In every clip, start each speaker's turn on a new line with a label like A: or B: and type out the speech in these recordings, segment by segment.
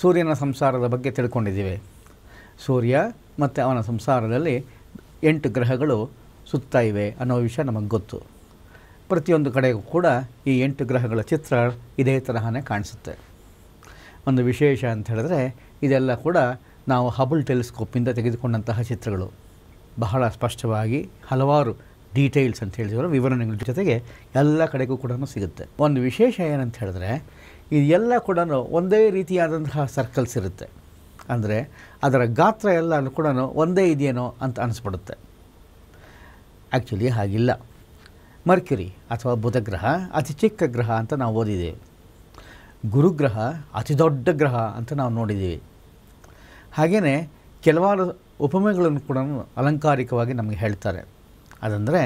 A: ಸೂರ್ಯನ ಸಂಸಾರದ ಬಗ್ಗೆ ತಿಳ್ಕೊಂಡಿದ್ದೀವಿ ಸೂರ್ಯ ಮತ್ತು ಅವನ ಸಂಸಾರದಲ್ಲಿ ಎಂಟು ಗ್ರಹಗಳು ಸುತ್ತಾ ಇವೆ ಅನ್ನೋ ವಿಷಯ ನಮಗೆ ಗೊತ್ತು ಪ್ರತಿಯೊಂದು ಕಡೆಗೂ ಕೂಡ ಈ ಎಂಟು ಗ್ರಹಗಳ ಚಿತ್ರ ಇದೇ ತರಹನೇ ಕಾಣಿಸುತ್ತೆ ಒಂದು ವಿಶೇಷ ಅಂತ ಹೇಳಿದ್ರೆ ಇದೆಲ್ಲ ಕೂಡ ನಾವು ಹಬಲ್ ಟೆಲಿಸ್ಕೋಪಿಂದ ತೆಗೆದುಕೊಂಡಂತಹ ಚಿತ್ರಗಳು ಬಹಳ ಸ್ಪಷ್ಟವಾಗಿ ಹಲವಾರು ಡೀಟೇಲ್ಸ್ ಅಂತ ಹೇಳಿದ್ರು ವಿವರಣೆಗಳ ಜೊತೆಗೆ ಎಲ್ಲ ಕಡೆಗೂ ಕೂಡ ಸಿಗುತ್ತೆ ಒಂದು ವಿಶೇಷ ಏನಂತ ಹೇಳಿದ್ರೆ ಇದೆಲ್ಲ ಕೂಡ ಒಂದೇ ರೀತಿಯಾದಂತಹ ಸರ್ಕಲ್ಸ್ ಇರುತ್ತೆ ಅಂದರೆ ಅದರ ಗಾತ್ರ ಎಲ್ಲ ಕೂಡ ಒಂದೇ ಇದೆಯೇನೋ ಅಂತ ಅನಿಸ್ಬಿಡುತ್ತೆ ಆ್ಯಕ್ಚುಲಿ ಹಾಗಿಲ್ಲ ಮರ್ಕ್ಯುರಿ ಅಥವಾ ಬುಧಗ್ರಹ ಅತಿ ಚಿಕ್ಕ ಗ್ರಹ ಅಂತ ನಾವು ಓದಿದ್ದೇವೆ ಗುರುಗ್ರಹ ಅತಿ ದೊಡ್ಡ ಗ್ರಹ ಅಂತ ನಾವು ನೋಡಿದ್ದೀವಿ ಹಾಗೆಯೇ ಕೆಲವಾರು ಉಪಮೆಗಳನ್ನು ಕೂಡ ಅಲಂಕಾರಿಕವಾಗಿ ನಮಗೆ ಹೇಳ್ತಾರೆ ಅದಂದರೆ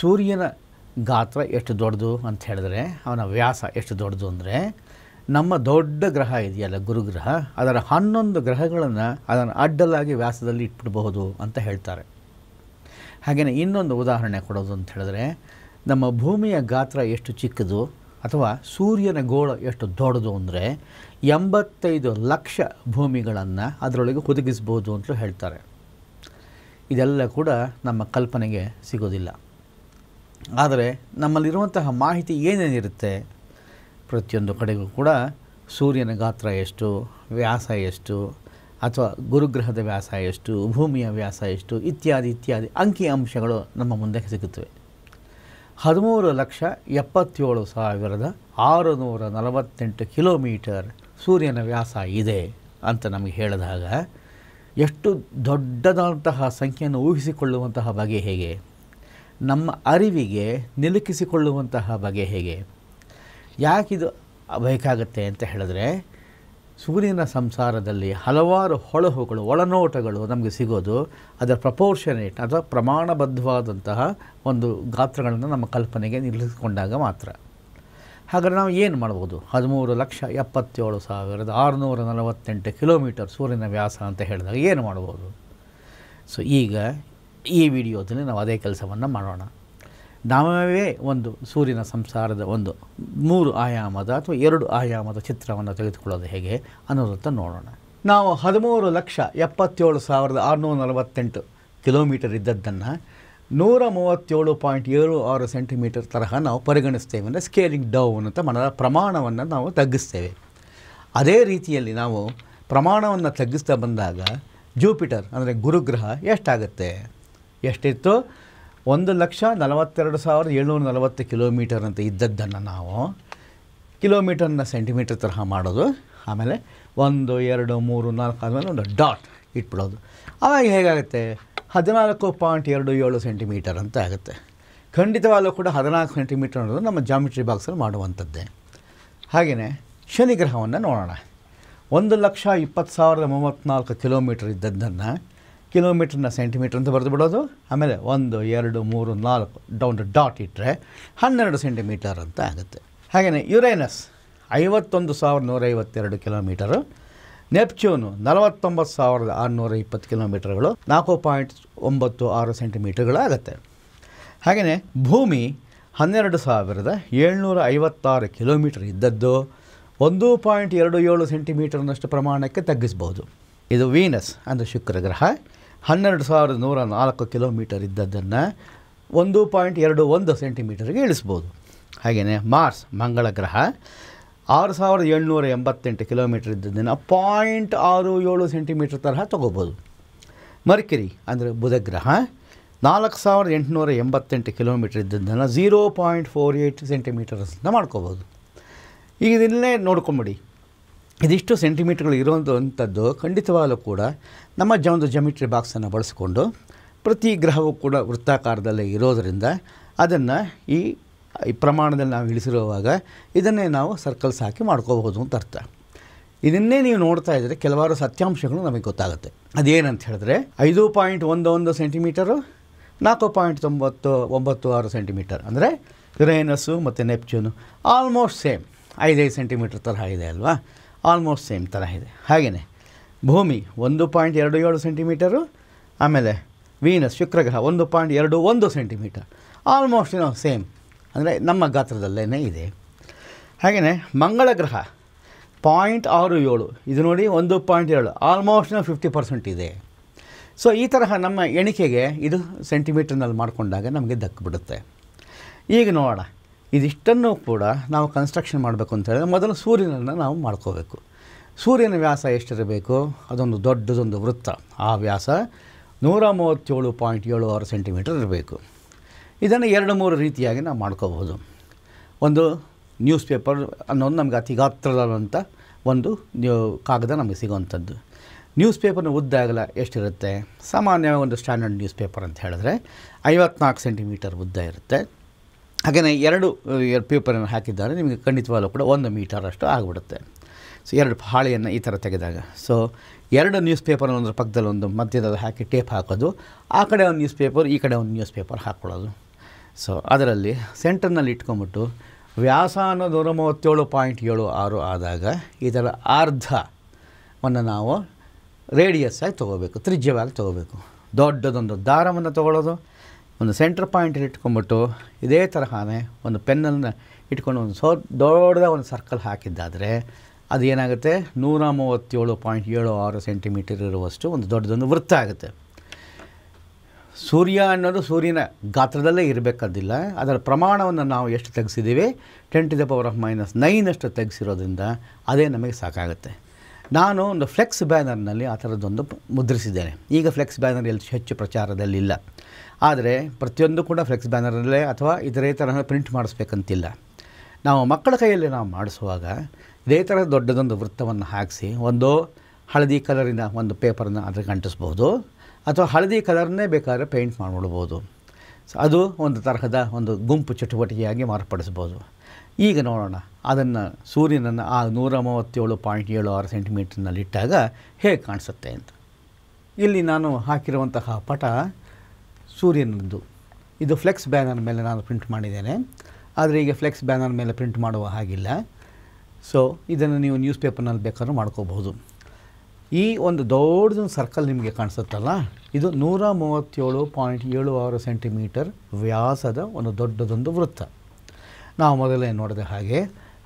A: ಸೂರ್ಯನ ಗಾತ್ರ ಎಷ್ಟು ದೊಡ್ಡದು ಅಂತ ಹೇಳಿದ್ರೆ ಅವನ ವ್ಯಾಸ ಎಷ್ಟು ದೊಡ್ಡದು ಅಂದರೆ ನಮ್ಮ ದೊಡ್ಡ ಗ್ರಹ ಇದೆಯಲ್ಲ ಗುರುಗ್ರಹ ಅದರ ಹನ್ನೊಂದು ಗ್ರಹಗಳನ್ನು ಅದನ್ನು ಅಡ್ಡಲಾಗಿ ವ್ಯಾಸದಲ್ಲಿ ಇಟ್ಬಿಡ್ಬಹುದು ಅಂತ ಹೇಳ್ತಾರೆ ಹಾಗೆಯೇ ಇನ್ನೊಂದು ಉದಾಹರಣೆ ಕೊಡೋದು ಅಂತ ಹೇಳಿದ್ರೆ ನಮ್ಮ ಭೂಮಿಯ ಗಾತ್ರ ಎಷ್ಟು ಚಿಕ್ಕದು ಅಥವಾ ಸೂರ್ಯನ ಗೋಳ ಎಷ್ಟು ದೊಡ್ಡದು ಅಂದರೆ ಎಂಬತ್ತೈದು ಲಕ್ಷ ಭೂಮಿಗಳನ್ನು ಅದರೊಳಗೆ ಹುದುಗಿಸ್ಬೋದು ಅಂತಲೂ ಹೇಳ್ತಾರೆ ಇದೆಲ್ಲ ಕೂಡ ನಮ್ಮ ಕಲ್ಪನೆಗೆ ಸಿಗೋದಿಲ್ಲ ಆದರೆ ನಮ್ಮಲ್ಲಿರುವಂತಹ ಮಾಹಿತಿ ಏನೇನಿರುತ್ತೆ ಪ್ರತಿಯೊಂದು ಕಡೆಗೂ ಕೂಡ ಸೂರ್ಯನ ಗಾತ್ರ ಎಷ್ಟು ವ್ಯಾಸ ಎಷ್ಟು ಅಥವಾ ಗುರುಗ್ರಹದ ವ್ಯಾಸ ಎಷ್ಟು ಭೂಮಿಯ ವ್ಯಾಸ ಎಷ್ಟು ಇತ್ಯಾದಿ ಇತ್ಯಾದಿ ಅಂಕಿ ಅಂಶಗಳು ನಮ್ಮ ಮುಂದೆ ಸಿಗುತ್ತವೆ ಹದಿಮೂರು ಲಕ್ಷ ಎಪ್ಪತ್ತೇಳು ಸಾವಿರದ ಆರುನೂರ ನಲವತ್ತೆಂಟು ಕಿಲೋಮೀಟರ್ ಸೂರ್ಯನ ವ್ಯಾಸ ಇದೆ ಅಂತ ನಮಗೆ ಹೇಳಿದಾಗ ಎಷ್ಟು ದೊಡ್ಡದಾದಂತಹ ಸಂಖ್ಯೆಯನ್ನು ಊಹಿಸಿಕೊಳ್ಳುವಂತಹ ಬಗೆ ಹೇಗೆ ನಮ್ಮ ಅರಿವಿಗೆ ನಿಲುಕಿಸಿಕೊಳ್ಳುವಂತಹ ಬಗೆ ಹೇಗೆ ಯಾಕಿದು ಬೇಕಾಗುತ್ತೆ ಅಂತ ಹೇಳಿದ್ರೆ ಸೂರ್ಯನ ಸಂಸಾರದಲ್ಲಿ ಹಲವಾರು ಹೊಳಹುಗಳು ಒಳನೋಟಗಳು ನಮಗೆ ಸಿಗೋದು ಅದರ ಪ್ರಪೋರ್ಷನೇಟ್ ಅಥವಾ ಪ್ರಮಾಣಬದ್ಧವಾದಂತಹ ಒಂದು ಗಾತ್ರಗಳನ್ನು ನಮ್ಮ ಕಲ್ಪನೆಗೆ ನಿಲ್ಲಿಸಿಕೊಂಡಾಗ ಮಾತ್ರ ಹಾಗಾದರೆ ನಾವು ಏನು ಮಾಡ್ಬೋದು ಹದಿಮೂರು ಲಕ್ಷ ಎಪ್ಪತ್ತೇಳು ಸಾವಿರದ ಆರುನೂರ ನಲವತ್ತೆಂಟು ಕಿಲೋಮೀಟರ್ ಸೂರ್ಯನ ವ್ಯಾಸ ಅಂತ ಹೇಳಿದಾಗ ಏನು ಮಾಡ್ಬೋದು ಸೊ ಈಗ ಈ ವಿಡಿಯೋದಲ್ಲಿ ನಾವು ಅದೇ ಕೆಲಸವನ್ನು ಮಾಡೋಣ ನಾವೇ ಒಂದು ಸೂರ್ಯನ ಸಂಸಾರದ ಒಂದು ಮೂರು ಆಯಾಮದ ಅಥವಾ ಎರಡು ಆಯಾಮದ ಚಿತ್ರವನ್ನು ತೆಗೆದುಕೊಳ್ಳೋದು ಹೇಗೆ ಅನ್ನೋದಂತ ನೋಡೋಣ ನಾವು ಹದಿಮೂರು ಲಕ್ಷ ಎಪ್ಪತ್ತೇಳು ಸಾವಿರದ ಆರುನೂರ ನಲವತ್ತೆಂಟು ಕಿಲೋಮೀಟರ್ ಇದ್ದದ್ದನ್ನು ನೂರ ಮೂವತ್ತೇಳು ಪಾಯಿಂಟ್ ಏಳು ಆರು ಸೆಂಟಿಮೀಟರ್ ತರಹ ನಾವು ಪರಿಗಣಿಸ್ತೇವೆ ಅಂದರೆ ಸ್ಕೇಲಿಂಗ್ ಡೌನ್ ಅಂತ ಮನದ ಪ್ರಮಾಣವನ್ನು ನಾವು ತಗ್ಗಿಸ್ತೇವೆ ಅದೇ ರೀತಿಯಲ್ಲಿ ನಾವು ಪ್ರಮಾಣವನ್ನು ತಗ್ಗಿಸ್ತಾ ಬಂದಾಗ ಜೂಪಿಟರ್ ಅಂದರೆ ಗುರುಗ್ರಹ ಎಷ್ಟಾಗುತ್ತೆ ಎಷ್ಟಿತ್ತು ಒಂದು ಲಕ್ಷ ನಲವತ್ತೆರಡು ಸಾವಿರದ ಏಳ್ನೂರ ನಲವತ್ತು ಕಿಲೋಮೀಟರ್ ಅಂತ ಇದ್ದದ್ದನ್ನು ನಾವು ಕಿಲೋಮೀಟರ್ನ ಸೆಂಟಿಮೀಟರ್ ತರಹ ಮಾಡೋದು ಆಮೇಲೆ ಒಂದು ಎರಡು ಮೂರು ನಾಲ್ಕು ಆದಮೇಲೆ ಒಂದು ಡಾಟ್ ಇಟ್ಬಿಡೋದು ಆವಾಗ ಹೇಗಾಗುತ್ತೆ ಹದಿನಾಲ್ಕು ಪಾಯಿಂಟ್ ಎರಡು ಏಳು ಸೆಂಟಿಮೀಟರ್ ಅಂತ ಆಗುತ್ತೆ ಖಂಡಿತವಾಗಲೂ ಕೂಡ ಹದಿನಾಲ್ಕು ಸೆಂಟಿಮೀಟರ್ ಅನ್ನೋದು ನಮ್ಮ ಜಾಮಿಟ್ರಿ ಬಾಕ್ಸಲ್ಲಿ ಮಾಡುವಂಥದ್ದೇ ಹಾಗೆಯೇ ಶನಿಗ್ರಹವನ್ನು ನೋಡೋಣ ಒಂದು ಲಕ್ಷ ಇಪ್ಪತ್ತು ಸಾವಿರದ ಮೂವತ್ತ್ನಾಲ್ಕು ಕಿಲೋಮೀಟರ್ ಇದ್ದದ್ದನ್ನು ಕಿಲೋಮೀಟ್ರನ್ನ ಸೆಂಟಿಮೀಟ್ರ್ ಅಂತ ಬರೆದು ಬಿಡೋದು ಆಮೇಲೆ ಒಂದು ಎರಡು ಮೂರು ನಾಲ್ಕು ಡೌನ್ ಡಾಟ್ ಇಟ್ಟರೆ ಹನ್ನೆರಡು ಸೆಂಟಿಮೀಟರ್ ಅಂತ ಆಗುತ್ತೆ ಹಾಗೆಯೇ ಯುರೇನಸ್ ಐವತ್ತೊಂದು ಸಾವಿರದ ನೂರ ಐವತ್ತೆರಡು ಕಿಲೋಮೀಟರು ನೆಪ್ಚ್ಯೂನು ನಲವತ್ತೊಂಬತ್ತು ಸಾವಿರದ ಆರುನೂರ ಇಪ್ಪತ್ತು ಕಿಲೋಮೀಟರ್ಗಳು ನಾಲ್ಕು ಪಾಯಿಂಟ್ ಒಂಬತ್ತು ಆರು ಸೆಂಟಿಮೀಟರ್ಗಳಾಗುತ್ತೆ ಹಾಗೆಯೇ ಭೂಮಿ ಹನ್ನೆರಡು ಸಾವಿರದ ಏಳ್ನೂರ ಐವತ್ತಾರು ಕಿಲೋಮೀಟರ್ ಇದ್ದದ್ದು ಒಂದು ಪಾಯಿಂಟ್ ಎರಡು ಏಳು ಸೆಂಟಿಮೀಟರ್ನಷ್ಟು ಪ್ರಮಾಣಕ್ಕೆ ತಗ್ಗಿಸ್ಬೋದು ಇದು ವೀನಸ್ ಅಂದರೆ ಶುಕ್ರ ಗ್ರಹ ಹನ್ನೆರಡು ಸಾವಿರದ ನೂರ ನಾಲ್ಕು ಕಿಲೋಮೀಟರ್ ಇದ್ದದ್ದನ್ನು ಒಂದು ಪಾಯಿಂಟ್ ಎರಡು ಒಂದು ಸೆಂಟಿಮೀಟರ್ಗೆ ಇಳಿಸ್ಬೋದು ಹಾಗೆಯೇ ಮಾರ್ಸ್ ಮಂಗಳ ಗ್ರಹ ಆರು ಸಾವಿರದ ಏಳ್ನೂರ ಎಂಬತ್ತೆಂಟು ಕಿಲೋಮೀಟರ್ ಇದ್ದದ್ದನ್ನು ಪಾಯಿಂಟ್ ಆರು ಏಳು ಸೆಂಟಿಮೀಟರ್ ತರಹ ತೊಗೋಬೋದು ಮರ್ಕಿರಿ ಅಂದರೆ ಬುಧಗ್ರಹ ನಾಲ್ಕು ಸಾವಿರದ ಎಂಟುನೂರ ಎಂಬತ್ತೆಂಟು ಕಿಲೋಮೀಟ್ರ್ ಇದ್ದದ್ದನ್ನು ಝೀರೋ ಪಾಯಿಂಟ್ ಫೋರ್ ಏಯ್ಟ್ ಸೆಂಟಿಮೀಟರ್ಸ್ನ ಮಾಡ್ಕೋಬೋದು ಈಗ ಇದನ್ನೇ ನೋಡ್ಕೊಂಬಿಡಿ ಇದಿಷ್ಟು ಸೆಂಟಿಮೀಟ್ರ್ಗಳು ಇರೋಂಥದ್ದು ಖಂಡಿತವಾಗಲೂ ಕೂಡ ನಮ್ಮ ಜ ಒಂದು ಜಮಿಟ್ರಿ ಬಾಕ್ಸನ್ನು ಬಳಸಿಕೊಂಡು ಪ್ರತಿ ಗ್ರಹವೂ ಕೂಡ ವೃತ್ತಾಕಾರದಲ್ಲೇ ಇರೋದರಿಂದ ಅದನ್ನು ಈ ಈ ಪ್ರಮಾಣದಲ್ಲಿ ನಾವು ಇಳಿಸಿರುವಾಗ ಇದನ್ನೇ ನಾವು ಸರ್ಕಲ್ಸ್ ಹಾಕಿ ಮಾಡ್ಕೋಬಹುದು ಅಂತ ಅರ್ಥ ಇದನ್ನೇ ನೀವು ನೋಡ್ತಾ ಇದ್ದರೆ ಕೆಲವಾರು ಸತ್ಯಾಂಶಗಳು ನಮಗೆ ಗೊತ್ತಾಗುತ್ತೆ ಅದೇನಂತ ಹೇಳಿದ್ರೆ ಐದು ಪಾಯಿಂಟ್ ಒಂದು ಒಂದು ಸೆಂಟಿಮೀಟರು ನಾಲ್ಕು ಪಾಯಿಂಟ್ ತೊಂಬತ್ತು ಒಂಬತ್ತು ಆರು ಸೆಂಟಿಮೀಟರ್ ಅಂದರೆ ಯುರೇನಸ್ಸು ಮತ್ತು ನೆಪ್ಚೂನು ಆಲ್ಮೋಸ್ಟ್ ಸೇಮ್ ಐದೈದು ಸೆಂಟಿಮೀಟರ್ ತರಹ ಇದೆ ಅಲ್ವಾ ಆಲ್ಮೋಸ್ಟ್ ಸೇಮ್ ಥರ ಇದೆ ಹಾಗೆಯೇ ಭೂಮಿ ಒಂದು ಪಾಯಿಂಟ್ ಎರಡು ಏಳು ಸೆಂಟಿಮೀಟರು ಆಮೇಲೆ ವೀನಸ್ ಶುಕ್ರಗ್ರಹ ಒಂದು ಪಾಯಿಂಟ್ ಎರಡು ಒಂದು ಸೆಂಟಿಮೀಟರ್ ಆಲ್ಮೋಸ್ಟ್ ಏನೋ ಸೇಮ್ ಅಂದರೆ ನಮ್ಮ ಗಾತ್ರದಲ್ಲೇ ಇದೆ ಹಾಗೆಯೇ ಮಂಗಳ ಗ್ರಹ ಪಾಯಿಂಟ್ ಆರು ಏಳು ಇದು ನೋಡಿ ಒಂದು ಪಾಯಿಂಟ್ ಏಳು ಆಲ್ಮೋಸ್ಟ್ ಫಿಫ್ಟಿ ಪರ್ಸೆಂಟ್ ಇದೆ ಸೊ ಈ ತರಹ ನಮ್ಮ ಎಣಿಕೆಗೆ ಇದು ಸೆಂಟಿಮೀಟರ್ನಲ್ಲಿ ಮಾಡಿಕೊಂಡಾಗ ನಮಗೆ ಬಿಡುತ್ತೆ ಈಗ ನೋಡೋಣ ಇದಿಷ್ಟನ್ನು ಕೂಡ ನಾವು ಕನ್ಸ್ಟ್ರಕ್ಷನ್ ಮಾಡಬೇಕು ಅಂತ ಹೇಳಿದ್ರೆ ಮೊದಲು ಸೂರ್ಯನನ್ನು ನಾವು ಮಾಡ್ಕೋಬೇಕು ಸೂರ್ಯನ ವ್ಯಾಸ ಎಷ್ಟಿರಬೇಕು ಅದೊಂದು ದೊಡ್ಡದೊಂದು ವೃತ್ತ ಆ ವ್ಯಾಸ ನೂರ ಮೂವತ್ತೇಳು ಪಾಯಿಂಟ್ ಏಳು ಆರು ಸೆಂಟಿಮೀಟರ್ ಇರಬೇಕು ಇದನ್ನು ಎರಡು ಮೂರು ರೀತಿಯಾಗಿ ನಾವು ಮಾಡ್ಕೋಬೋದು ಒಂದು ನ್ಯೂಸ್ ಪೇಪರ್ ಅನ್ನೋದು ನಮಗೆ ಅತಿ ಗಾತ್ರದಂಥ ಒಂದು ಕಾಗದ ನಮಗೆ ಸಿಗುವಂಥದ್ದು ನ್ಯೂಸ್ ಪೇಪರ್ನ ಉದ್ದ ಆಗಲ್ಲ ಎಷ್ಟಿರುತ್ತೆ ಸಾಮಾನ್ಯ ಒಂದು ಸ್ಟ್ಯಾಂಡರ್ಡ್ ನ್ಯೂಸ್ ಪೇಪರ್ ಅಂತ ಹೇಳಿದ್ರೆ ಐವತ್ನಾಲ್ಕು ಸೆಂಟಿಮೀಟರ್ ಉದ್ದ ಇರುತ್ತೆ ಹಾಗೆಯೇ ಎರಡು ಪೇಪರನ್ನು ಹಾಕಿದ್ದಾರೆ ನಿಮಗೆ ಖಂಡಿತವಾಗಲೂ ಕೂಡ ಒಂದು ಮೀಟರ್ ಅಷ್ಟು ಆಗಿಬಿಡುತ್ತೆ ಸೊ ಎರಡು ಹಾಳೆಯನ್ನು ಈ ಥರ ತೆಗೆದಾಗ ಸೊ ಎರಡು ನ್ಯೂಸ್ ಪೇಪರ್ ಒಂದರ ಪಕ್ಕದಲ್ಲಿ ಒಂದು ಮಧ್ಯದಲ್ಲಿ ಹಾಕಿ ಟೇಪ್ ಹಾಕೋದು ಆ ಕಡೆ ಒಂದು ನ್ಯೂಸ್ ಪೇಪರ್ ಈ ಕಡೆ ಒಂದು ನ್ಯೂಸ್ ಪೇಪರ್ ಹಾಕ್ಕೊಳ್ಳೋದು ಸೊ ಅದರಲ್ಲಿ ಸೆಂಟರ್ನಲ್ಲಿ ಇಟ್ಕೊಂಬಿಟ್ಟು ಅನ್ನೋದು ನೂರ ಮೂವತ್ತೇಳು ಪಾಯಿಂಟ್ ಏಳು ಆರು ಆದಾಗ ಇದರ ಅರ್ಧವನ್ನು ನಾವು ರೇಡಿಯಸ್ ತೊಗೋಬೇಕು ತ್ರಿಜ್ಯವಾಗಿ ತೊಗೋಬೇಕು ದೊಡ್ಡದೊಂದು ದಾರವನ್ನು ತೊಗೊಳ್ಳೋದು ಒಂದು ಸೆಂಟ್ರ್ ಪಾಯಿಂಟಲ್ಲಿ ಇಟ್ಕೊಂಡ್ಬಿಟ್ಟು ಇದೇ ತರಹಾನೆ ಒಂದು ಪೆನ್ನನ್ನು ಇಟ್ಕೊಂಡು ಒಂದು ಸೋ ದೊಡ್ಡದ ಒಂದು ಸರ್ಕಲ್ ಹಾಕಿದ್ದಾದರೆ ಅದು ಏನಾಗುತ್ತೆ ನೂರ ಮೂವತ್ತೇಳು ಪಾಯಿಂಟ್ ಏಳು ಆರು ಸೆಂಟಿಮೀಟರ್ ಇರುವಷ್ಟು ಒಂದು ದೊಡ್ಡದೊಂದು ವೃತ್ತ ಆಗುತ್ತೆ ಸೂರ್ಯ ಅನ್ನೋದು ಸೂರ್ಯನ ಗಾತ್ರದಲ್ಲೇ ಇರಬೇಕಾದಿಲ್ಲ ಅದರ ಪ್ರಮಾಣವನ್ನು ನಾವು ಎಷ್ಟು ತೆಗೆಸಿದ್ದೀವಿ ten to the power of minus nine ಅಷ್ಟು ತೆಗೆಸಿರೋದ್ರಿಂದ ಅದೇ ನಮಗೆ ಸಾಕಾಗುತ್ತೆ ನಾನು ಒಂದು ಫ್ಲೆಕ್ಸ್ ಬ್ಯಾನರ್ನಲ್ಲಿ ಆ ಥರದ್ದೊಂದು ಮುದ್ರಿಸಿದ್ದೇನೆ ಈಗ ಫ್ಲೆಕ್ಸ್ ಬ್ಯಾನರ್ ಎಲ್ಲಿ ಹೆಚ್ಚು ಪ್ರಚಾರದಲ್ಲಿಲ್ಲ ಆದರೆ ಪ್ರತಿಯೊಂದು ಕೂಡ ಫ್ಲೆಕ್ಸ್ ಬ್ಯಾನರಲ್ಲೇ ಅಥವಾ ಇತರೆ ಥರ ಪ್ರಿಂಟ್ ಮಾಡಿಸ್ಬೇಕಂತಿಲ್ಲ ನಾವು ಮಕ್ಕಳ ಕೈಯಲ್ಲಿ ನಾವು ಮಾಡಿಸುವಾಗ ಇದೇ ಥರ ದೊಡ್ಡದೊಂದು ವೃತ್ತವನ್ನು ಹಾಕಿಸಿ ಒಂದು ಹಳದಿ ಕಲರಿನ ಒಂದು ಪೇಪರನ್ನು ಅದಕ್ಕೆ ಅಂಟಿಸ್ಬೋದು ಅಥವಾ ಹಳದಿ ಕಲರ್ನೇ ಬೇಕಾದರೆ ಪೇಂಟ್ ಮಾಡಿಬಿಡ್ಬೋದು ಸೊ ಅದು ಒಂದು ತರಹದ ಒಂದು ಗುಂಪು ಚಟುವಟಿಕೆಯಾಗಿ ಮಾರ್ಪಡಿಸ್ಬೋದು ಈಗ ನೋಡೋಣ ಅದನ್ನು ಸೂರ್ಯನನ್ನು ಆ ನೂರ ಮೂವತ್ತೇಳು ಪಾಯಿಂಟ್ ಏಳು ಆರು ಸೆಂಟಿಮೀಟ್ರ್ನಲ್ಲಿ ಹೇಗೆ ಕಾಣಿಸುತ್ತೆ ಅಂತ ಇಲ್ಲಿ ನಾನು ಹಾಕಿರುವಂತಹ ಪಟ ಸೂರ್ಯನದ್ದು ಇದು ಫ್ಲೆಕ್ಸ್ ಬ್ಯಾನರ್ ಮೇಲೆ ನಾನು ಪ್ರಿಂಟ್ ಮಾಡಿದ್ದೇನೆ ಆದರೆ ಈಗ ಫ್ಲೆಕ್ಸ್ ಬ್ಯಾನರ್ ಮೇಲೆ ಪ್ರಿಂಟ್ ಮಾಡುವ ಹಾಗಿಲ್ಲ ಸೊ ಇದನ್ನು ನೀವು ನ್ಯೂಸ್ ಪೇಪರ್ನಲ್ಲಿ ಬೇಕಾದ್ರೂ ಮಾಡ್ಕೋಬಹುದು ಈ ಒಂದು ದೊಡ್ಡದೊಂದು ಸರ್ಕಲ್ ನಿಮಗೆ ಕಾಣಿಸುತ್ತಲ್ಲ ಇದು ನೂರ ಮೂವತ್ತೇಳು ಪಾಯಿಂಟ್ ಏಳು ಆರು ಸೆಂಟಿಮೀಟರ್ ವ್ಯಾಸದ ಒಂದು ದೊಡ್ಡದೊಂದು ವೃತ್ತ ನಾವು ಮೊದಲೇ ನೋಡಿದ ಹಾಗೆ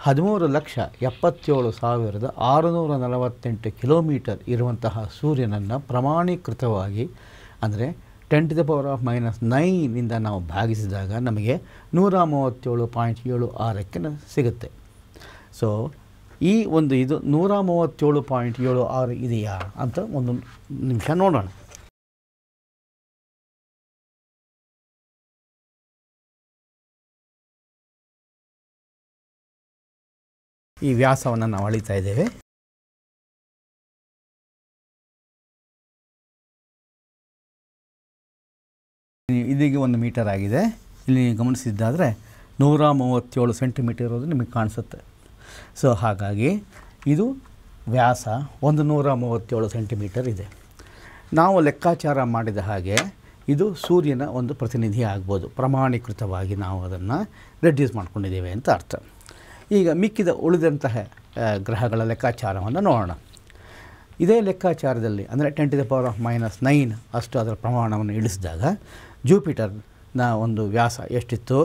A: ಹದಿಮೂರು ಲಕ್ಷ ಎಪ್ಪತ್ತೇಳು ಸಾವಿರದ ಆರುನೂರ ನಲವತ್ತೆಂಟು ಕಿಲೋಮೀಟರ್ ಇರುವಂತಹ ಸೂರ್ಯನನ್ನು ಪ್ರಮಾಣೀಕೃತವಾಗಿ ಅಂದರೆ ten to the power of minus ನೈನಿಂದ ನಾವು ಭಾಗಿಸಿದಾಗ ನಮಗೆ ನೂರ ಮೂವತ್ತೇಳು ಪಾಯಿಂಟ್ ಏಳು ಆರಕ್ಕೆ ಸಿಗುತ್ತೆ ಸೊ ಈ ಒಂದು ಇದು ನೂರ ಮೂವತ್ತೇಳು ಪಾಯಿಂಟ್ ಏಳು
B: ಆರು ಇದೆಯಾ ಅಂತ ಒಂದು ನಿಮಿಷ ನೋಡೋಣ ಈ ವ್ಯಾಸವನ್ನು ನಾವು ಅಳಿತಾ ಇದ್ದೇವೆ ಇದಿಗೆ ಒಂದು ಮೀಟರ್ ಆಗಿದೆ ಇಲ್ಲಿ ಗಮನಿಸಿದ್ದಾದರೆ ನೂರ ಮೂವತ್ತೇಳು ಸೆಂಟಿಮೀಟರ್
A: ಇರೋದು ನಿಮಗೆ ಕಾಣಿಸುತ್ತೆ ಸೊ ಹಾಗಾಗಿ ಇದು ವ್ಯಾಸ ಒಂದು ನೂರ ಮೂವತ್ತೇಳು ಸೆಂಟಿಮೀಟರ್ ಇದೆ ನಾವು ಲೆಕ್ಕಾಚಾರ ಮಾಡಿದ ಹಾಗೆ ಇದು ಸೂರ್ಯನ ಒಂದು ಪ್ರತಿನಿಧಿ ಆಗ್ಬೋದು ಪ್ರಮಾಣೀಕೃತವಾಗಿ ನಾವು ಅದನ್ನು ರೆಡ್ಯೂಸ್ ಮಾಡ್ಕೊಂಡಿದ್ದೇವೆ ಅಂತ ಅರ್ಥ ಈಗ ಮಿಕ್ಕಿದ ಉಳಿದಂತಹ ಗ್ರಹಗಳ ಲೆಕ್ಕಾಚಾರವನ್ನು ನೋಡೋಣ ಇದೇ ಲೆಕ್ಕಾಚಾರದಲ್ಲಿ ಅಂದರೆ ten to the power of minus nine ಅಷ್ಟು ಅದರ ಪ್ರಮಾಣವನ್ನು ಇಳಿಸಿದಾಗ ಜೂಪಿಟರ್ನ ಒಂದು ವ್ಯಾಸ ಎಷ್ಟಿತ್ತು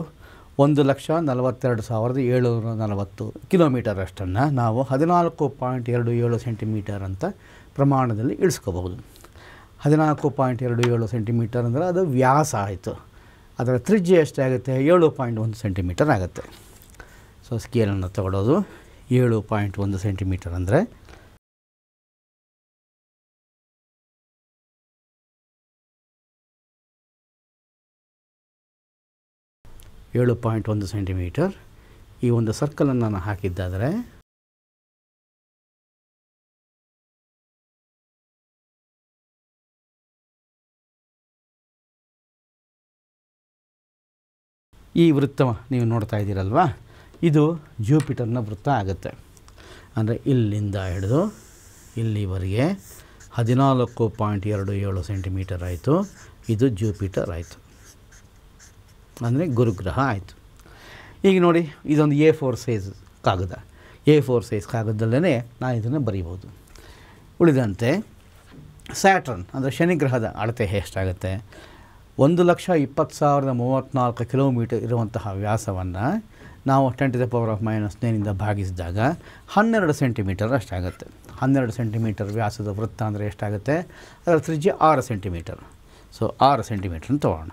A: ಒಂದು ಲಕ್ಷ ನಲವತ್ತೆರಡು ಸಾವಿರದ ಏಳುನೂರ ನಲವತ್ತು ಕಿಲೋಮೀಟರ್ ಅಷ್ಟನ್ನು ನಾವು ಹದಿನಾಲ್ಕು ಪಾಯಿಂಟ್ ಎರಡು ಏಳು ಸೆಂಟಿಮೀಟರ್ ಅಂತ ಪ್ರಮಾಣದಲ್ಲಿ ಇಳಿಸ್ಕೋಬಹುದು ಹದಿನಾಲ್ಕು ಪಾಯಿಂಟ್ ಎರಡು ಏಳು ಸೆಂಟಿಮೀಟರ್ ಅಂದರೆ ಅದು ವ್ಯಾಸ ಆಯಿತು ಅದರ ತ್ರಿಜ್ಯ ಎಷ್ಟಾಗುತ್ತೆ ಏಳು ಪಾಯಿಂಟ್ ಒಂದು ಸೆಂಟಿಮೀಟರ್ ಆಗುತ್ತೆ
B: ಸೊ ಸ್ಕೇಲನ್ನು ತಗೊಳ್ಳೋದು ಏಳು ಪಾಯಿಂಟ್ ಒಂದು ಸೆಂಟಿಮೀಟರ್ ಅಂದರೆ ಏಳು ಪಾಯಿಂಟ್ ಒಂದು ಸೆಂಟಿಮೀಟರ್ ಈ ಒಂದು ಸರ್ಕಲನ್ನು ನಾನು ಹಾಕಿದ್ದಾದರೆ ಈ ವೃತ್ತ ನೀವು ನೋಡ್ತಾ ಇದ್ದೀರಲ್ವಾ
A: ಇದು ಜೂಪಿಟರ್ನ ವೃತ್ತ ಆಗುತ್ತೆ ಅಂದರೆ ಇಲ್ಲಿಂದ ಹಿಡಿದು ಇಲ್ಲಿವರೆಗೆ ಹದಿನಾಲ್ಕು ಪಾಯಿಂಟ್ ಎರಡು ಏಳು ಸೆಂಟಿಮೀಟರ್ ಆಯಿತು ಇದು ಜೂಪಿಟರ್ ಆಯಿತು ಅಂದರೆ ಗುರುಗ್ರಹ ಆಯಿತು ಈಗ ನೋಡಿ ಇದೊಂದು ಎ ಫೋರ್ ಸೈಜ್ ಕಾಗದ ಎ ಫೋರ್ ಸೈಜ್ ಕಾಗದದಲ್ಲೇ ನಾನು ಇದನ್ನು ಬರೀಬೋದು ಉಳಿದಂತೆ ಸ್ಯಾಟ್ರನ್ ಅಂದರೆ ಶನಿಗ್ರಹದ ಅಳತೆ ಎಷ್ಟಾಗುತ್ತೆ ಒಂದು ಲಕ್ಷ ಇಪ್ಪತ್ತು ಸಾವಿರದ ಮೂವತ್ತ್ನಾಲ್ಕು ಕಿಲೋಮೀಟರ್ ಇರುವಂತಹ ವ್ಯಾಸವನ್ನು ನಾವು ten to the power of minus ನೈನಿಂದ ಭಾಗಿಸಿದಾಗ ಹನ್ನೆರಡು ಸೆಂಟಿಮೀಟರ್ ಅಷ್ಟಾಗುತ್ತೆ ಹನ್ನೆರಡು ಸೆಂಟಿಮೀಟರ್
B: ವ್ಯಾಸದ ವೃತ್ತ ಅಂದರೆ ಎಷ್ಟಾಗುತ್ತೆ ಅದರ ತ್ರಿಜ್ಯ ಆರು ಸೆಂಟಿಮೀಟರ್ ಸೊ ಆರು ಸೆಂಟಿಮೀಟ್ರನ್ನು ತೊಗೊಳ್ಳೋಣ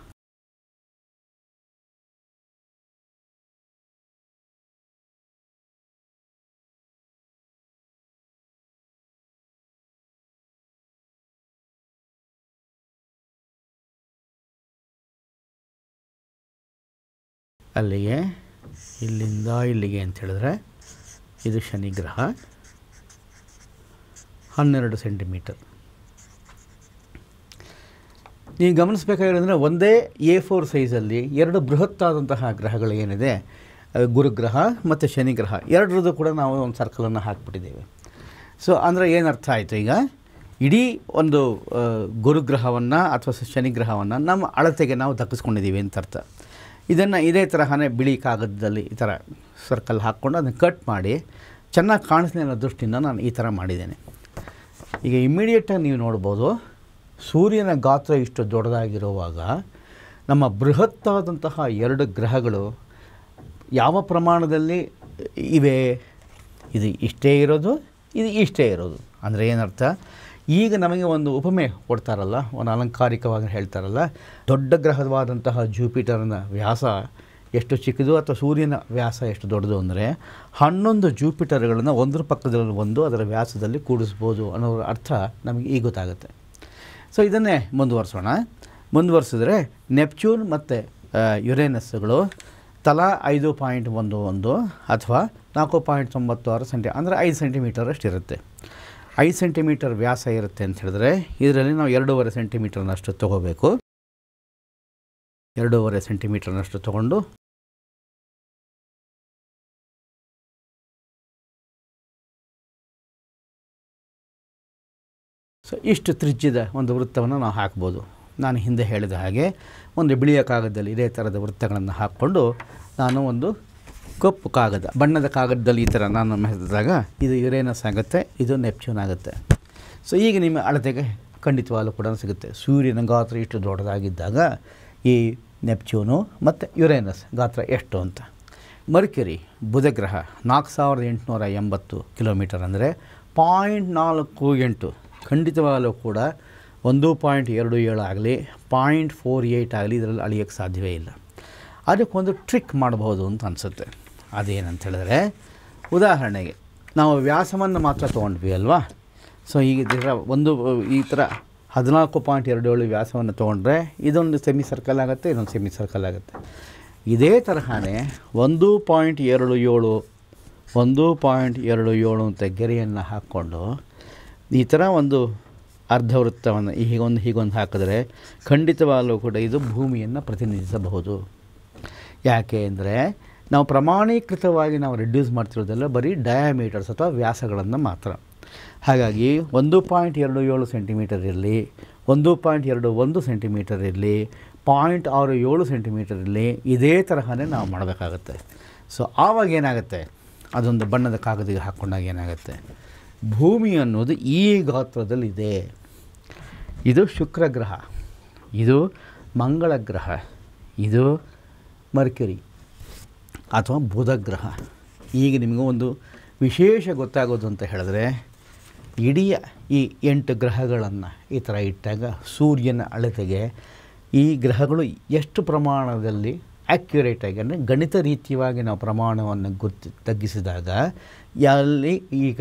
B: ಅಲ್ಲಿಗೆ ಇಲ್ಲಿಂದ
A: ಇಲ್ಲಿಗೆ ಅಂತ ಹೇಳಿದ್ರೆ ಇದು ಶನಿಗ್ರಹ ಹನ್ನೆರಡು ಸೆಂಟಿಮೀಟರ್ ನೀವು ಗಮನಿಸ್ಬೇಕಾಗಿರೋದ್ರೆ ಒಂದೇ ಎ ಫೋರ್ ಸೈಜಲ್ಲಿ ಎರಡು ಬೃಹತ್ತಾದಂತಹ ಗ್ರಹಗಳು ಏನಿದೆ ಗುರುಗ್ರಹ ಮತ್ತು ಶನಿಗ್ರಹ ಎರಡರದ್ದು ಕೂಡ ನಾವು ಒಂದು ಸರ್ಕಲನ್ನು ಹಾಕ್ಬಿಟ್ಟಿದ್ದೇವೆ ಸೊ ಅಂದರೆ ಏನರ್ಥ ಆಯಿತು ಈಗ ಇಡೀ ಒಂದು ಗುರುಗ್ರಹವನ್ನು ಅಥವಾ ಶನಿಗ್ರಹವನ್ನು ನಮ್ಮ ಅಳತೆಗೆ ನಾವು ದಕ್ಕಿಸ್ಕೊಂಡಿದ್ದೀವಿ ಅಂತ ಅರ್ಥ ಇದನ್ನು ಇದೇ ತರಹನೇ ಬಿಳಿ ಕಾಗದದಲ್ಲಿ ಈ ಥರ ಸರ್ಕಲ್ ಹಾಕ್ಕೊಂಡು ಅದನ್ನು ಕಟ್ ಮಾಡಿ ಚೆನ್ನಾಗಿ ಕಾಣಿಸ್ಲಿ ಅನ್ನೋ ದೃಷ್ಟಿಯಿಂದ ನಾನು ಈ ಥರ ಮಾಡಿದ್ದೇನೆ ಈಗ ಇಮ್ಮಿಡಿಯೇಟಾಗಿ ನೀವು ನೋಡ್ಬೋದು ಸೂರ್ಯನ ಗಾತ್ರ ಇಷ್ಟು ದೊಡ್ಡದಾಗಿರುವಾಗ ನಮ್ಮ ಬೃಹತ್ತಾದಂತಹ ಎರಡು ಗ್ರಹಗಳು ಯಾವ ಪ್ರಮಾಣದಲ್ಲಿ ಇವೆ ಇದು ಇಷ್ಟೇ ಇರೋದು ಇದು ಇಷ್ಟೇ ಇರೋದು ಅಂದರೆ ಏನರ್ಥ ಈಗ ನಮಗೆ ಒಂದು ಉಪಮೆ ಕೊಡ್ತಾರಲ್ಲ ಒಂದು ಅಲಂಕಾರಿಕವಾಗಿ ಹೇಳ್ತಾರಲ್ಲ ದೊಡ್ಡ ಗ್ರಹವಾದಂತಹ ಜೂಪಿಟರ್ನ ವ್ಯಾಸ ಎಷ್ಟು ಚಿಕ್ಕದು ಅಥವಾ ಸೂರ್ಯನ ವ್ಯಾಸ ಎಷ್ಟು ದೊಡ್ಡದು ಅಂದರೆ ಹನ್ನೊಂದು ಜೂಪಿಟರ್ಗಳನ್ನು ಒಂದರ ಪಕ್ಕದಲ್ಲಿ ಒಂದು ಅದರ ವ್ಯಾಸದಲ್ಲಿ ಕೂಡಿಸ್ಬೋದು ಅನ್ನೋ ಅರ್ಥ ನಮಗೆ ಈಗ ಗೊತ್ತಾಗುತ್ತೆ ಸೊ ಇದನ್ನೇ ಮುಂದುವರ್ಸೋಣ ಮುಂದುವರ್ಸಿದ್ರೆ ನೆಪ್ಚೂನ್ ಮತ್ತು ಯುರೇನಸ್ಗಳು ತಲಾ ಐದು ಪಾಯಿಂಟ್ ಒಂದು ಒಂದು ಅಥವಾ ನಾಲ್ಕು ಪಾಯಿಂಟ್ ತೊಂಬತ್ತು ಆರು ಸೆಂಟಿ ಅಂದರೆ ಐದು ಸೆಂಟಿಮೀಟರ್ ಅಷ್ಟಿರುತ್ತೆ ಐದು ಸೆಂಟಿಮೀಟರ್ ವ್ಯಾಸ ಇರುತ್ತೆ ಅಂತ ಹೇಳಿದ್ರೆ ಇದರಲ್ಲಿ ನಾವು ಎರಡೂವರೆ ಸೆಂಟಿಮೀಟರ್ನಷ್ಟು ತಗೋಬೇಕು
B: ಎರಡೂವರೆ ಸೆಂಟಿಮೀಟರ್ನಷ್ಟು ತಗೊಂಡು ಸೊ ಇಷ್ಟು ತ್ರಿಜ್ಯದ ಒಂದು ವೃತ್ತವನ್ನು ನಾವು ಹಾಕ್ಬೋದು ನಾನು ಹಿಂದೆ ಹೇಳಿದ ಹಾಗೆ
A: ಒಂದು ಬಿಳಿಯ ಕಾಗದದಲ್ಲಿ ಇದೇ ಥರದ ವೃತ್ತಗಳನ್ನು ಹಾಕ್ಕೊಂಡು ನಾನು ಒಂದು ಕಪ್ಪು ಕಾಗದ ಬಣ್ಣದ ಕಾಗದದಲ್ಲಿ ಈ ಥರ ನಾನು ಮೆಸೆದಾಗ ಇದು ಯುರೇನಸ್ ಆಗುತ್ತೆ ಇದು ನೆಪ್ಚೂನ್ ಆಗುತ್ತೆ ಸೊ ಈಗ ನಿಮ್ಮ ಅಳತೆಗೆ ಖಂಡಿತವಾಗಲೂ ಕೂಡ ಸಿಗುತ್ತೆ ಸೂರ್ಯನ ಗಾತ್ರ ಇಷ್ಟು ದೊಡ್ಡದಾಗಿದ್ದಾಗ ಈ ನೆಪ್ಚೂನು ಮತ್ತು ಯುರೇನಸ್ ಗಾತ್ರ ಎಷ್ಟು ಅಂತ ಮರ್ಕ್ಯುರಿ ಬುಧಗ್ರಹ ನಾಲ್ಕು ಸಾವಿರದ ಎಂಟುನೂರ ಎಂಬತ್ತು ಕಿಲೋಮೀಟರ್ ಅಂದರೆ ಪಾಯಿಂಟ್ ನಾಲ್ಕು ಎಂಟು ಖಂಡಿತವಾಗಲೂ ಕೂಡ ಒಂದು ಪಾಯಿಂಟ್ ಎರಡು ಏಳು ಆಗಲಿ ಪಾಯಿಂಟ್ ಫೋರ್ ಏಯ್ಟ್ ಆಗಲಿ ಇದರಲ್ಲಿ ಅಳಿಯೋಕ್ಕೆ ಸಾಧ್ಯವೇ ಇಲ್ಲ ಅದಕ್ಕೊಂದು ಟ್ರಿಕ್ ಮಾಡಬಹುದು ಅಂತ ಅನಿಸುತ್ತೆ ಅದೇನಂತ ಹೇಳಿದ್ರೆ ಉದಾಹರಣೆಗೆ ನಾವು ವ್ಯಾಸವನ್ನು ಮಾತ್ರ ತೊಗೊಂಡ್ವಿ ಅಲ್ವಾ ಸೊ ಈ ಒಂದು ಈ ಥರ ಹದಿನಾಲ್ಕು ಪಾಯಿಂಟ್ ಎರಡು ಏಳು ವ್ಯಾಸವನ್ನು ತೊಗೊಂಡ್ರೆ ಇದೊಂದು ಸೆಮಿ ಸರ್ಕಲ್ ಆಗುತ್ತೆ ಇದೊಂದು ಸೆಮಿ ಸರ್ಕಲ್ ಆಗುತ್ತೆ ಇದೇ ತರಹನೇ ಒಂದು ಪಾಯಿಂಟ್ ಎರಡು ಏಳು ಒಂದು ಪಾಯಿಂಟ್ ಎರಡು ಏಳು ಅಂತ ಗೆರೆಯನ್ನು ಹಾಕ್ಕೊಂಡು ಈ ಥರ ಒಂದು ಅರ್ಧವೃತ್ತವನ್ನು ಹೀಗೊಂದು ಹೀಗೊಂದು ಹಾಕಿದ್ರೆ ಖಂಡಿತವಾಗಲೂ ಕೂಡ ಇದು ಭೂಮಿಯನ್ನು ಪ್ರತಿನಿಧಿಸಬಹುದು ಯಾಕೆ ಅಂದರೆ ನಾವು ಪ್ರಮಾಣೀಕೃತವಾಗಿ ನಾವು ರೆಡ್ಯೂಸ್ ಮಾಡ್ತಿರೋದೆಲ್ಲ ಬರೀ ಡಯಾಮೀಟರ್ಸ್ ಅಥವಾ ವ್ಯಾಸಗಳನ್ನು ಮಾತ್ರ ಹಾಗಾಗಿ ಒಂದು ಪಾಯಿಂಟ್ ಎರಡು ಏಳು ಸೆಂಟಿಮೀಟರ್ ಇರಲಿ ಒಂದು ಪಾಯಿಂಟ್ ಎರಡು ಒಂದು ಸೆಂಟಿಮೀಟರ್ ಇರಲಿ ಪಾಯಿಂಟ್ ಆರು ಏಳು ಸೆಂಟಿಮೀಟರ್ ಇರಲಿ ಇದೇ ತರಹನೇ ನಾವು ಮಾಡಬೇಕಾಗತ್ತೆ ಸೊ ಆವಾಗ ಏನಾಗುತ್ತೆ ಅದೊಂದು ಬಣ್ಣದ ಕಾಗದಿಗೆ ಹಾಕ್ಕೊಂಡಾಗ ಏನಾಗುತ್ತೆ ಭೂಮಿ ಅನ್ನೋದು ಈ ಗಾತ್ರದಲ್ಲಿದೆ ಇದು ಶುಕ್ರ ಗ್ರಹ ಇದು ಮಂಗಳ ಗ್ರಹ ಇದು ಮರ್ಕ್ಯುರಿ ಅಥವಾ ಬುಧಗ್ರಹ ಈಗ ನಿಮಗೆ ಒಂದು ವಿಶೇಷ ಗೊತ್ತಾಗೋದು ಅಂತ ಹೇಳಿದ್ರೆ ಇಡೀ ಈ ಎಂಟು ಗ್ರಹಗಳನ್ನು ಈ ಥರ ಇಟ್ಟಾಗ ಸೂರ್ಯನ ಅಳತೆಗೆ ಈ ಗ್ರಹಗಳು ಎಷ್ಟು ಪ್ರಮಾಣದಲ್ಲಿ ಆ್ಯಕ್ಯುರೇಟಾಗಿ ಅಂದರೆ ಗಣಿತ ರೀತಿಯಾಗಿ ನಾವು ಪ್ರಮಾಣವನ್ನು ಗೊತ್ತು ತಗ್ಗಿಸಿದಾಗ ಎಲ್ಲಿ ಈಗ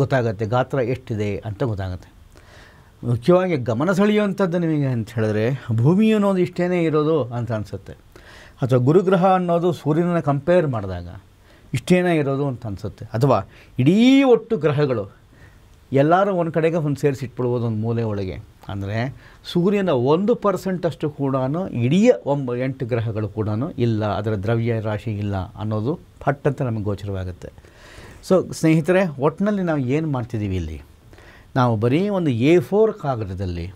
A: ಗೊತ್ತಾಗುತ್ತೆ ಗಾತ್ರ ಎಷ್ಟಿದೆ ಅಂತ ಗೊತ್ತಾಗುತ್ತೆ ಮುಖ್ಯವಾಗಿ ಗಮನ ಸೆಳೆಯುವಂಥದ್ದು ನಿಮಗೆ ಅಂತ ಹೇಳಿದ್ರೆ ಭೂಮಿ ಅನ್ನೋದು ಇಷ್ಟೇ ಇರೋದು ಅಂತ ಅನಿಸುತ್ತೆ ಅಥವಾ ಗುರುಗ್ರಹ ಅನ್ನೋದು ಸೂರ್ಯನ ಕಂಪೇರ್ ಮಾಡಿದಾಗ ಇಷ್ಟೇನೇ ಇರೋದು ಅಂತ ಅನಿಸುತ್ತೆ ಅಥವಾ ಇಡೀ ಒಟ್ಟು ಗ್ರಹಗಳು ಎಲ್ಲರೂ ಒಂದು ಕಡೆಗೆ ಒಂದು ಸೇರಿಸಿಟ್ಬಿಡ್ಬೋದು ಒಂದು ಮೂಲೆ ಒಳಗೆ ಅಂದರೆ ಸೂರ್ಯನ ಒಂದು ಪರ್ಸೆಂಟಷ್ಟು ಕೂಡ ಇಡೀ ಒಂಬ ಎಂಟು ಗ್ರಹಗಳು ಕೂಡ ಇಲ್ಲ ಅದರ ದ್ರವ್ಯ ರಾಶಿ ಇಲ್ಲ ಅನ್ನೋದು ಪಟ್ಟಂತ ನಮಗೆ ಗೋಚರವಾಗುತ್ತೆ ಸೊ ಸ್ನೇಹಿತರೆ ಒಟ್ಟಿನಲ್ಲಿ ನಾವು ಏನು ಮಾಡ್ತಿದ್ದೀವಿ ಇಲ್ಲಿ ನಾವು ಬರೀ ಒಂದು ಎ ಫೋರ್ ಕಾಗದದಲ್ಲಿ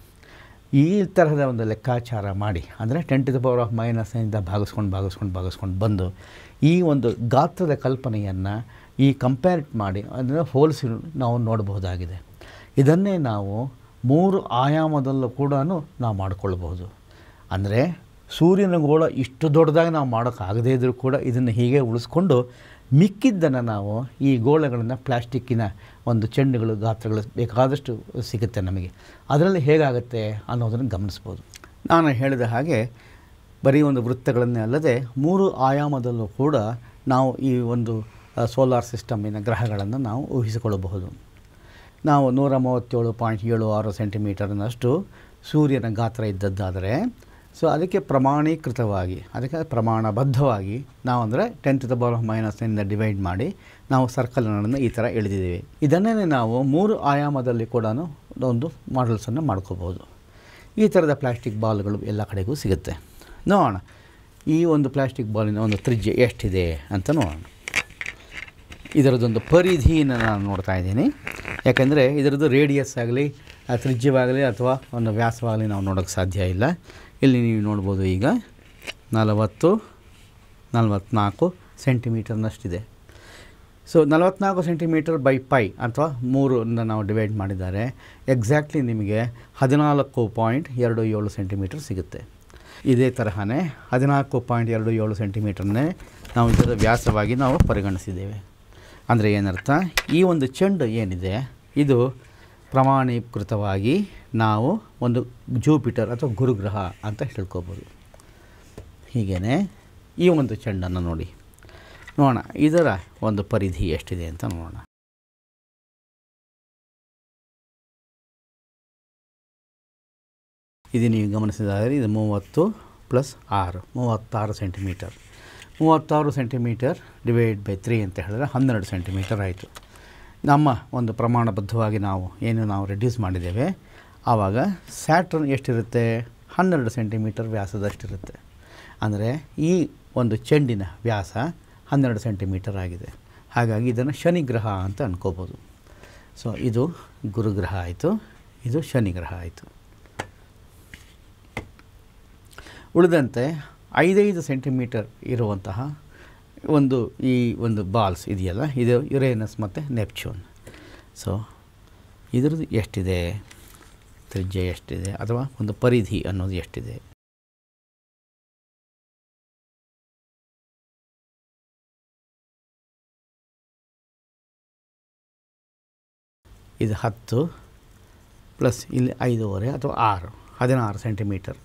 A: ಈ ತರಹದ ಒಂದು ಲೆಕ್ಕಾಚಾರ ಮಾಡಿ ಅಂದರೆ ten to the power of ಮೈನಸ್ನಿಂದ ಭಾಗಿಸ್ಕೊಂಡು ಭಾಗಿಸ್ಕೊಂಡು ಭಾಗಿಸ್ಕೊಂಡು ಬಂದು ಈ ಒಂದು ಗಾತ್ರದ ಕಲ್ಪನೆಯನ್ನು ಈ ಕಂಪೇರಿಟ್ ಮಾಡಿ ಅಂದರೆ ಹೋಲಿಸಿ ನಾವು ನೋಡಬಹುದಾಗಿದೆ ಇದನ್ನೇ ನಾವು ಮೂರು ಆಯಾಮದಲ್ಲೂ ಕೂಡ ನಾವು ಮಾಡಿಕೊಳ್ಬಹುದು ಅಂದರೆ ಸೂರ್ಯನ ಗೋಳ ಇಷ್ಟು ದೊಡ್ಡದಾಗಿ ನಾವು ಮಾಡೋಕ್ಕಾಗದೇ ಇದ್ದರೂ ಕೂಡ ಇದನ್ನು ಹೀಗೆ ಉಳಿಸ್ಕೊಂಡು ಮಿಕ್ಕಿದ್ದನ್ನು ನಾವು ಈ ಗೋಳಗಳನ್ನು ಪ್ಲಾಸ್ಟಿಕ್ಕಿನ ಒಂದು ಚೆಂಡುಗಳು ಗಾತ್ರಗಳು ಬೇಕಾದಷ್ಟು ಸಿಗುತ್ತೆ ನಮಗೆ ಅದರಲ್ಲಿ ಹೇಗಾಗುತ್ತೆ ಅನ್ನೋದನ್ನು ಗಮನಿಸ್ಬೋದು ನಾನು ಹೇಳಿದ ಹಾಗೆ ಬರೀ ಒಂದು ವೃತ್ತಗಳನ್ನೇ ಅಲ್ಲದೆ ಮೂರು ಆಯಾಮದಲ್ಲೂ ಕೂಡ ನಾವು ಈ ಒಂದು ಸೋಲಾರ್ ಸಿಸ್ಟಮಿನ ಗ್ರಹಗಳನ್ನು ನಾವು ಊಹಿಸಿಕೊಳ್ಳಬಹುದು ನಾವು ನೂರ ಮೂವತ್ತೇಳು ಪಾಯಿಂಟ್ ಏಳು ಆರು ಸೆಂಟಿಮೀಟರ್ನಷ್ಟು ಸೂರ್ಯನ ಗಾತ್ರ ಇದ್ದದ್ದಾದರೆ ಸೊ ಅದಕ್ಕೆ ಪ್ರಮಾಣೀಕೃತವಾಗಿ ಅದಕ್ಕೆ ಪ್ರಮಾಣಬದ್ಧವಾಗಿ ನಾವು ಅಂದರೆ ಟೆಂತ್ ಟು ಆಫ್ ಮೈನಸ್ನಿಂದ ಡಿವೈಡ್ ಮಾಡಿ ನಾವು ಸರ್ಕಲ್ಗಳನ್ನು ಈ ಥರ ಎಳೆದಿದ್ದೀವಿ ಇದನ್ನೇ ನಾವು ಮೂರು ಆಯಾಮದಲ್ಲಿ ಕೂಡ ಒಂದು ಮಾಡಲ್ಸನ್ನು ಮಾಡ್ಕೋಬೋದು ಈ ಥರದ ಪ್ಲಾಸ್ಟಿಕ್ ಬಾಲ್ಗಳು ಎಲ್ಲ ಕಡೆಗೂ ಸಿಗುತ್ತೆ ನೋಡೋಣ ಈ ಒಂದು ಪ್ಲಾಸ್ಟಿಕ್ ಬಾಲಿನ ಒಂದು ತ್ರಿಜ್ಯ ಎಷ್ಟಿದೆ ಅಂತ ನೋಡೋಣ ಇದರದ್ದೊಂದು ಪರಿಧಿಯನ್ನು ನಾನು ನೋಡ್ತಾ ಇದ್ದೀನಿ ಯಾಕೆಂದರೆ ಇದರದ್ದು ರೇಡಿಯಸ್ ಆಗಲಿ ತ್ರಿಜ್ಯವಾಗಲಿ ಅಥವಾ ಒಂದು ವ್ಯಾಸವಾಗಲಿ ನಾವು ನೋಡೋಕ್ಕೆ ಸಾಧ್ಯ ಇಲ್ಲ ಇಲ್ಲಿ ನೀವು ನೋಡ್ಬೋದು ಈಗ ನಲವತ್ತು ನಲವತ್ತ್ನಾಲ್ಕು ಸೆಂಟಿಮೀಟರ್ನಷ್ಟಿದೆ ಸೊ ನಲವತ್ತ್ನಾಲ್ಕು ಸೆಂಟಿಮೀಟರ್ ಬೈ ಪೈ ಅಥವಾ ಮೂರನ್ನ ನಾವು ಡಿವೈಡ್ ಮಾಡಿದ್ದಾರೆ ಎಕ್ಸಾಕ್ಟ್ಲಿ ನಿಮಗೆ ಹದಿನಾಲ್ಕು ಪಾಯಿಂಟ್ ಎರಡು ಏಳು ಸೆಂಟಿಮೀಟರ್ ಸಿಗುತ್ತೆ ಇದೇ ತರಹನೇ ಹದಿನಾಲ್ಕು ಪಾಯಿಂಟ್ ಎರಡು ಏಳು ಸೆಂಟಿಮೀಟರ್ನೇ ನಾವು ಇದರ ವ್ಯಾಸವಾಗಿ ನಾವು ಪರಿಗಣಿಸಿದ್ದೇವೆ ಅಂದರೆ ಏನರ್ಥ ಈ ಒಂದು ಚೆಂಡು ಏನಿದೆ ಇದು ಪ್ರಮಾಣೀಕೃತವಾಗಿ ನಾವು ಒಂದು ಜೂಪಿಟರ್ ಅಥವಾ ಗುರುಗ್ರಹ ಅಂತ ಹೇಳ್ಕೋಬೋದು ಹೀಗೇ ಈ ಒಂದು ಚೆಂಡನ್ನು ನೋಡಿ ನೋಡೋಣ
B: ಇದರ ಒಂದು ಪರಿಧಿ ಎಷ್ಟಿದೆ ಅಂತ ನೋಡೋಣ ಇದು ನೀವು ಗಮನಿಸಿದಾದರೆ ಇದು ಮೂವತ್ತು
A: ಪ್ಲಸ್ ಆರು ಮೂವತ್ತಾರು ಸೆಂಟಿಮೀಟರ್ ಮೂವತ್ತಾರು ಸೆಂಟಿಮೀಟರ್ ಡಿವೈಡ್ ಬೈ ತ್ರೀ ಅಂತ ಹೇಳಿದ್ರೆ ಹನ್ನೆರಡು ಸೆಂಟಿಮೀಟರ್ ಆಯಿತು ನಮ್ಮ ಒಂದು ಪ್ರಮಾಣಬದ್ಧವಾಗಿ ನಾವು ಏನು ನಾವು ರೆಡ್ಯೂಸ್ ಮಾಡಿದ್ದೇವೆ ಆವಾಗ ಸ್ಯಾಟ್ರನ್ ಎಷ್ಟಿರುತ್ತೆ ಹನ್ನೆರಡು ಸೆಂಟಿಮೀಟರ್ ವ್ಯಾಸದಷ್ಟಿರುತ್ತೆ ಅಂದರೆ ಈ ಒಂದು ಚೆಂಡಿನ ವ್ಯಾಸ ಹನ್ನೆರಡು ಸೆಂಟಿಮೀಟರ್ ಆಗಿದೆ ಹಾಗಾಗಿ ಇದನ್ನು ಶನಿಗ್ರಹ ಅಂತ ಅಂದ್ಕೋಬೋದು ಸೊ ಇದು ಗುರುಗ್ರಹ ಆಯಿತು ಇದು ಶನಿಗ್ರಹ ಆಯಿತು ಉಳಿದಂತೆ ಐದೈದು ಸೆಂಟಿಮೀಟರ್ ಇರುವಂತಹ ಒಂದು ಈ ಒಂದು ಬಾಲ್ಸ್ ಇದೆಯಲ್ಲ ಇದು ಯುರೇನಸ್ ಮತ್ತು ನೆಪ್ಚೂನ್ ಸೊ ಇದ್ರದ್ದು
B: ಎಷ್ಟಿದೆ ತ್ರಿಜ್ಯ ಎಷ್ಟಿದೆ ಅಥವಾ ಒಂದು ಪರಿಧಿ ಅನ್ನೋದು ಎಷ್ಟಿದೆ ಇದು ಹತ್ತು
A: ಪ್ಲಸ್ ಇಲ್ಲಿ ಐದೂವರೆ ಅಥವಾ ಆರು ಹದಿನಾರು ಸೆಂಟಿಮೀಟರ್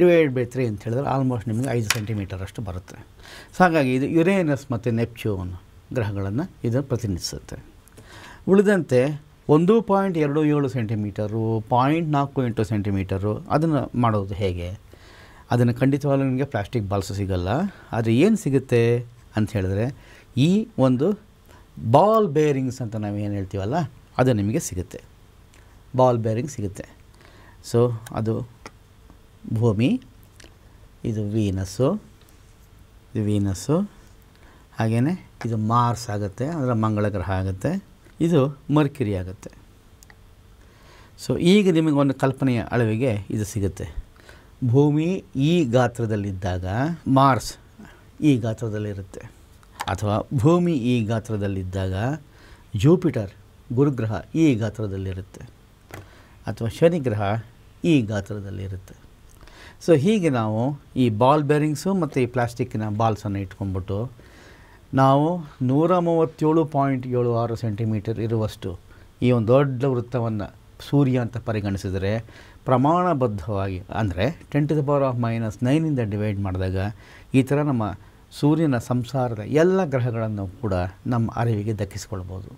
A: ಡಿವೈಡ್ ಬೈ ತ್ರೀ ಅಂತ ಹೇಳಿದ್ರೆ ಆಲ್ಮೋಸ್ಟ್ ನಿಮಗೆ ಐದು ಸೆಂಟಿಮೀಟರ್ ಅಷ್ಟು ಬರುತ್ತೆ ಸೊ ಹಾಗಾಗಿ ಇದು ಯುರೇನಸ್ ಮತ್ತು ನೆಪ್ಚೂನ್ ಗ್ರಹಗಳನ್ನು ಇದು ಪ್ರತಿನಿಧಿಸುತ್ತೆ ಉಳಿದಂತೆ ಒಂದು ಪಾಯಿಂಟ್ ಎರಡು ಏಳು ಸೆಂಟಿಮೀಟರು ಪಾಯಿಂಟ್ ನಾಲ್ಕು ಎಂಟು ಸೆಂಟಿಮೀಟರು ಅದನ್ನು ಮಾಡೋದು ಹೇಗೆ ಅದನ್ನು ಖಂಡಿತವಾಗಲೂ ನಿಮಗೆ ಪ್ಲಾಸ್ಟಿಕ್ ಬಾಲ್ಸ್ ಸಿಗಲ್ಲ ಆದರೆ ಏನು ಸಿಗುತ್ತೆ ಅಂತ ಹೇಳಿದ್ರೆ ಈ ಒಂದು ಬಾಲ್ ಬೇರಿಂಗ್ಸ್ ಅಂತ ನಾವು ಏನು ಹೇಳ್ತೀವಲ್ಲ ಅದು ನಿಮಗೆ ಸಿಗುತ್ತೆ ಬಾಲ್ ಬೇರಿಂಗ್ ಸಿಗುತ್ತೆ ಸೊ ಅದು ಭೂಮಿ ಇದು ವೀನಸ್ಸು ಇದು ವೀನಸ್ಸು ಹಾಗೆಯೇ ಇದು ಮಾರ್ಸ್ ಆಗುತ್ತೆ ಅಂದರೆ ಮಂಗಳ ಗ್ರಹ ಆಗುತ್ತೆ ಇದು ಮರ್ಕಿರಿ ಆಗುತ್ತೆ ಸೊ ಈಗ ನಿಮಗೆ ಒಂದು ಕಲ್ಪನೆಯ ಅಳವಿಗೆ ಇದು ಸಿಗುತ್ತೆ ಭೂಮಿ ಈ ಗಾತ್ರದಲ್ಲಿದ್ದಾಗ ಮಾರ್ಸ್ ಈ ಗಾತ್ರದಲ್ಲಿರುತ್ತೆ ಅಥವಾ ಭೂಮಿ ಈ ಗಾತ್ರದಲ್ಲಿದ್ದಾಗ ಜೂಪಿಟರ್ ಗುರುಗ್ರಹ ಈ ಗಾತ್ರದಲ್ಲಿರುತ್ತೆ ಅಥವಾ ಶನಿಗ್ರಹ ಈ ಗಾತ್ರದಲ್ಲಿರುತ್ತೆ ಸೊ ಹೀಗೆ ನಾವು ಈ ಬಾಲ್ ಬೇರಿಂಗ್ಸು ಮತ್ತು ಈ ಪ್ಲಾಸ್ಟಿಕ್ಕಿನ ಬಾಲ್ಸನ್ನು ಇಟ್ಕೊಂಡ್ಬಿಟ್ಟು ನಾವು ನೂರ ಮೂವತ್ತೇಳು ಪಾಯಿಂಟ್ ಏಳು ಆರು ಸೆಂಟಿಮೀಟರ್ ಇರುವಷ್ಟು ಈ ಒಂದು ದೊಡ್ಡ ವೃತ್ತವನ್ನು ಸೂರ್ಯ ಅಂತ ಪರಿಗಣಿಸಿದರೆ ಪ್ರಮಾಣಬದ್ಧವಾಗಿ ಅಂದರೆ ten to the power of minus ನೈನಿಂದ ಡಿವೈಡ್ ಮಾಡಿದಾಗ ಈ ಥರ ನಮ್ಮ ಸೂರ್ಯನ ಸಂಸಾರದ ಎಲ್ಲ ಗ್ರಹಗಳನ್ನು
B: ಕೂಡ ನಮ್ಮ ಅರಿವಿಗೆ ದಕ್ಕಿಸ್ಕೊಳ್ಬೋದು